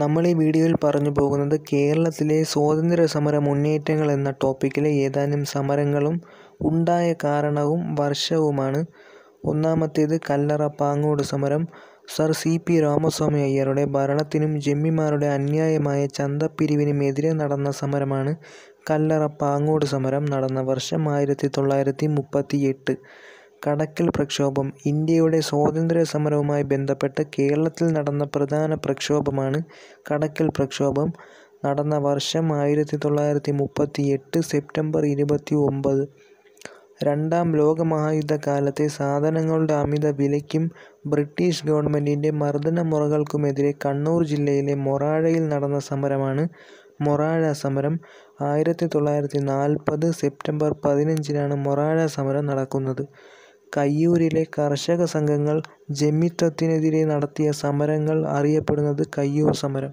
നമ്മൾ ഈ വീഡിയോയിൽ പറഞ്ഞു പോകുന്നത് കേരളത്തിലെ സ്വാതന്ത്ര്യ സമര മുന്നേറ്റങ്ങൾ എന്ന ടോപ്പിക്കിലെ ഏതാനും സമരങ്ങളും ഉണ്ടായ കാരണവും വർഷവുമാണ് ഒന്നാമത്തേത് കല്ലറ പാങ്ങോട് സമരം സർ സി പി രാമസ്വാമി അയ്യരുടെ ഭരണത്തിനും ജമ്മിമാരുടെ അന്യായമായ ചന്തപ്പിരിവിനുമെതിരെ നടന്ന സമരമാണ് കല്ലറ പാങ്ങോട് സമരം നടന്ന വർഷം ആയിരത്തി തൊള്ളായിരത്തി മുപ്പത്തി എട്ട് കടക്കൽ പ്രക്ഷോഭം ഇന്ത്യയുടെ സ്വാതന്ത്ര്യ സമരവുമായി ബന്ധപ്പെട്ട് കേരളത്തിൽ നടന്ന പ്രധാന പ്രക്ഷോഭമാണ് കടക്കൽ പ്രക്ഷോഭം നടന്ന വർഷം ആയിരത്തി തൊള്ളായിരത്തി മുപ്പത്തി എട്ട് സെപ്റ്റംബർ ഇരുപത്തി ഒമ്പത് രണ്ടാം ലോകമഹായുദ്ധകാലത്തെ സാധനങ്ങളുടെ അമിത വിലയ്ക്കും ബ്രിട്ടീഷ് ഗവൺമെൻറ്റിൻ്റെ മർദ്ദനമുറകൾക്കുമെതിരെ കണ്ണൂർ ജില്ലയിലെ മൊറാഴയിൽ നടന്ന സമരമാണ് മൊറാഴ സമരം ആയിരത്തി തൊള്ളായിരത്തി നാൽപ്പത് സെപ്റ്റംബർ പതിനഞ്ചിനാണ് മൊറാഴ സമരം നടക്കുന്നത് കയ്യൂരിലെ കർഷക സംഘങ്ങൾ ജമിത്തത്തിനെതിരെ നടത്തിയ സമരങ്ങൾ അറിയപ്പെടുന്നത് കയ്യൂർ സമരം.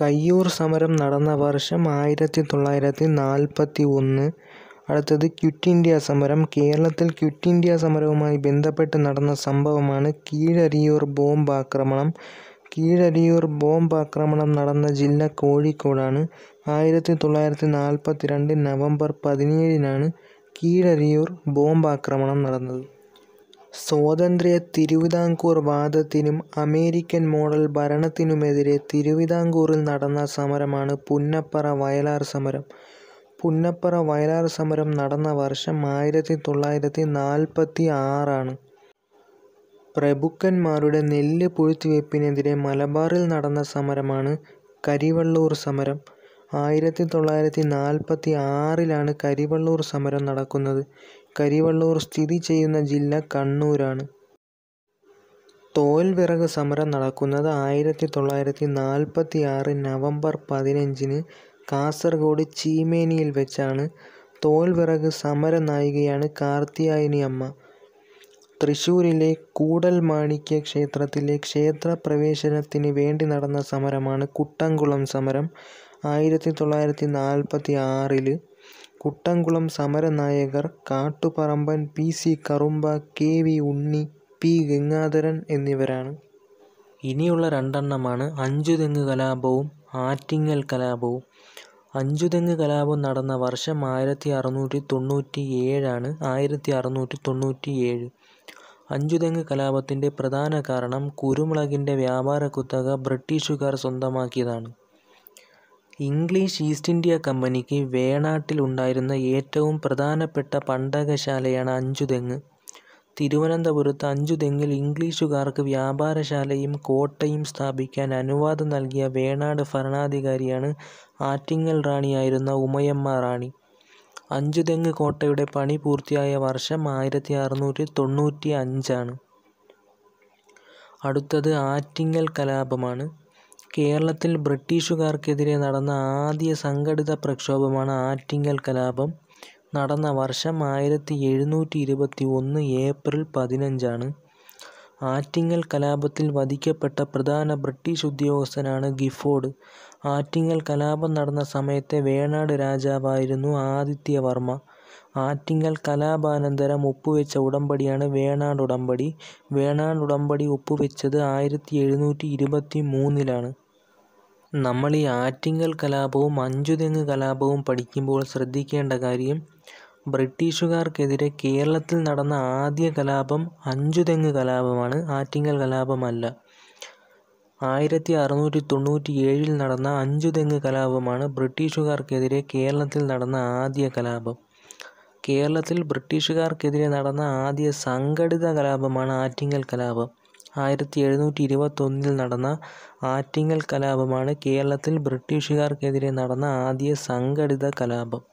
കയ്യൂർ സമരം നടന്ന വർഷം ആയിരത്തി തൊള്ളായിരത്തി നാൽപ്പത്തി ഒന്ന്. അടുത്തത് ക്വിറ്റ് ഇന്ത്യ സമരം. കേരളത്തിൽ ക്വിറ്റ് ഇന്ത്യ സമരവുമായി ബന്ധപ്പെട്ട് നടന്ന സംഭവമാണ് കീഴരിയൂർ ആക്രമണം കീഴരിയൂർ ആക്രമണം നടന്ന ജില്ല കോഴിക്കോടാണ്. ആയിരത്തി തൊള്ളായിരത്തി രണ്ട് നവംബർ പതിനേഴിനാണ് കീഴരിയൂർ ബോംബാക്രമണം നടന്നത്. സ്വാതന്ത്ര്യ തിരുവിതാംകൂർ വാദത്തിനും അമേരിക്കൻ മോഡൽ ഭരണത്തിനുമെതിരെ തിരുവിതാംകൂറിൽ നടന്ന സമരമാണ് പുന്നപ്പറ വയലാർ സമരം. പുന്നപ്പറ വയലാർ സമരം നടന്ന വർഷം ആയിരത്തി തൊള്ളായിരത്തി നാൽപ്പത്തി ആറാണ്. പ്രഭുക്കന്മാരുടെ നെല്ല് പൂഴ്ത്തിവെപ്പിനെതിരെ മലബാറിൽ നടന്ന സമരമാണ് കരിവെള്ളൂർ സമരം. ആയിരത്തി തൊള്ളായിരത്തി നാൽപ്പത്തി ആറിലാണ് കരിവള്ളൂർ സമരം നടക്കുന്നത്. കരിവള്ളൂർ സ്ഥിതി ചെയ്യുന്ന ജില്ല കണ്ണൂരാണ്. തോൽവിറക് സമരം നടക്കുന്നത് ആയിരത്തി തൊള്ളായിരത്തി ആറ് നവംബർ പതിനഞ്ചിന് കാസർഗോഡ് ചീമേനിയിൽ വെച്ചാണ്. തോൽവിറക് കാർത്തിയായനി അമ്മ തൃശ്ശൂരിലെ കൂടൽമാണിക്യ ക്ഷേത്രത്തിലെ പ്രവേശനത്തിന് വേണ്ടി നടന്ന സമരമാണ് കുട്ടൻകുളം സമരം. ആയിരത്തി തൊള്ളായിരത്തി നാൽപ്പത്തി ആറിൽ കുട്ടംകുളം സമരനായകർ Kattuparamban P C Karumba K V Unni P Gangadharan എന്നിവരാണ് ഇനിയുള്ള രണ്ടെണ്ണമാണ് അഞ്ചുതെങ്ങ് കലാപവും ആറ്റിങ്ങൽ കലാപവും അഞ്ചുതെങ്ങ് കലാപം നടന്ന വർഷം ആയിരത്തി അറുന്നൂറ്റി തൊണ്ണൂറ്റി ഏഴാണ് ആയിരത്തി അറുന്നൂറ്റി തൊണ്ണൂറ്റി ഏഴ് അഞ്ചുതെങ്ങ് കലാപത്തിൻ്റെ പ്രധാന കാരണം കുരുമുളകിൻ്റെ വ്യാപാര കുത്തക ബ്രിട്ടീഷുകാർ സ്വന്തമാക്കിയതാണ് ഇംഗ്ലീഷ് ഈസ്റ്റ് ഇന്ത്യ കമ്പനിക്ക് വേണാട്ടിൽ ഉണ്ടായിരുന്ന ഏറ്റവും പ്രധാനപ്പെട്ട പണ്ടകശാലയാണ് അഞ്ചുതെങ്ങ്. തിരുവനന്തപുരത്ത് അഞ്ചുതെങ്ങിൽ ഇംഗ്ലീഷുകാർക്ക് വ്യാപാരശാലയും കോട്ടയും സ്ഥാപിക്കാൻ അനുവാദം നൽകിയ വേണാട് ഭരണാധികാരിയാണ് ആറ്റിങ്ങൽ റാണിയായിരുന്ന ഉമയമ്മ റാണി. അഞ്ചുതെങ്ങ് കോട്ടയുടെ പണി പൂർത്തിയായ വർഷം ആയിരത്തി തൊണ്ണൂറ്റി അഞ്ചാണ് അടുത്തത് ആറ്റിങ്ങൽ കലാപമാണ്. കേരളത്തിൽ ബ്രിട്ടീഷുകാർക്കെതിരെ നടന്ന ആദ്യ സംഘടിത പ്രക്ഷോഭമാണ് ആറ്റിങ്ങൽ കലാപം. നടന്ന വർഷം ആയിരത്തി എഴുന്നൂറ്റി ഇരുപത്തി ഒന്ന് ഏപ്രിൽ പതിനഞ്ചാണ്. ആറ്റിങ്ങൽ കലാപത്തിൽ വധിക്കപ്പെട്ട പ്രധാന ബ്രിട്ടീഷ് ഉദ്യോഗസ്ഥനാണ് ഗിഫോർഡ്. ആറ്റിങ്ങൽ കലാപം നടന്ന സമയത്തെ വേണാട് രാജാവായിരുന്നു ആദിത്യവർമ്മ. ആറ്റിങ്ങൽ കലാപാനന്തരം ഒപ്പുവെച്ച ഉടമ്പടിയാണ് വേണാട് ഉടമ്പടി. വേണാട് ഉടമ്പടി ഒപ്പുവെച്ചത് ആയിരത്തി എഴുന്നൂറ്റി ഇരുപത്തി മൂന്നിലാണ്. നമ്മൾ ഈ ആറ്റിങ്ങൽ കലാപവും അഞ്ചുതെങ്ങ് കലാപവും പഠിക്കുമ്പോൾ ശ്രദ്ധിക്കേണ്ട കാര്യം ബ്രിട്ടീഷുകാർക്കെതിരെ കേരളത്തിൽ നടന്ന ആദ്യ കലാപം അഞ്ചുതെങ്ങ് കലാപമാണ് ആറ്റിങ്ങൽ കലാപമല്ല ആയിരത്തി അറുന്നൂറ്റി തൊണ്ണൂറ്റി ഏഴിൽ നടന്ന അഞ്ചുതെങ്ങ് കലാപമാണ് ബ്രിട്ടീഷുകാർക്കെതിരെ കേരളത്തിൽ നടന്ന ആദ്യ കലാപം കേരളത്തിൽ ബ്രിട്ടീഷുകാർക്കെതിരെ നടന്ന ആദ്യ സംഘടിത കലാപമാണ് ആറ്റിങ്ങൽ കലാപം ആയിരത്തി എഴുന്നൂറ്റി ഇരുപത്തൊന്നിൽ നടന്ന ആറ്റിങ്ങൽ കലാപമാണ് കേരളത്തിൽ ബ്രിട്ടീഷുകാർക്കെതിരെ നടന്ന ആദ്യ സംഘടിത കലാപം